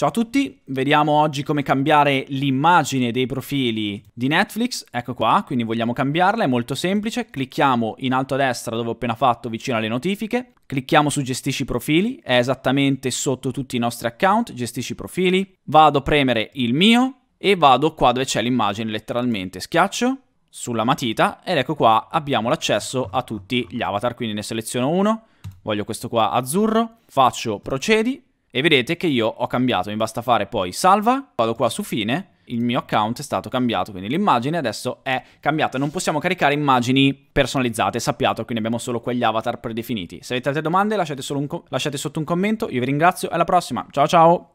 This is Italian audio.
Ciao a tutti, vediamo oggi come cambiare l'immagine dei profili di Netflix, ecco qua, quindi vogliamo cambiarla, è molto semplice, clicchiamo in alto a destra dove ho appena fatto vicino alle notifiche, clicchiamo su gestisci profili, è esattamente sotto tutti i nostri account, gestisci profili, vado a premere il mio e vado qua dove c'è l'immagine letteralmente, schiaccio sulla matita ed ecco qua abbiamo l'accesso a tutti gli avatar, quindi ne seleziono uno, voglio questo qua azzurro, faccio procedi, e vedete che io ho cambiato, mi basta fare poi salva, vado qua su fine, il mio account è stato cambiato, quindi l'immagine adesso è cambiata. Non possiamo caricare immagini personalizzate, sappiate, quindi abbiamo solo quegli avatar predefiniti. Se avete altre domande lasciate, un lasciate sotto un commento, io vi ringrazio, alla prossima, ciao ciao!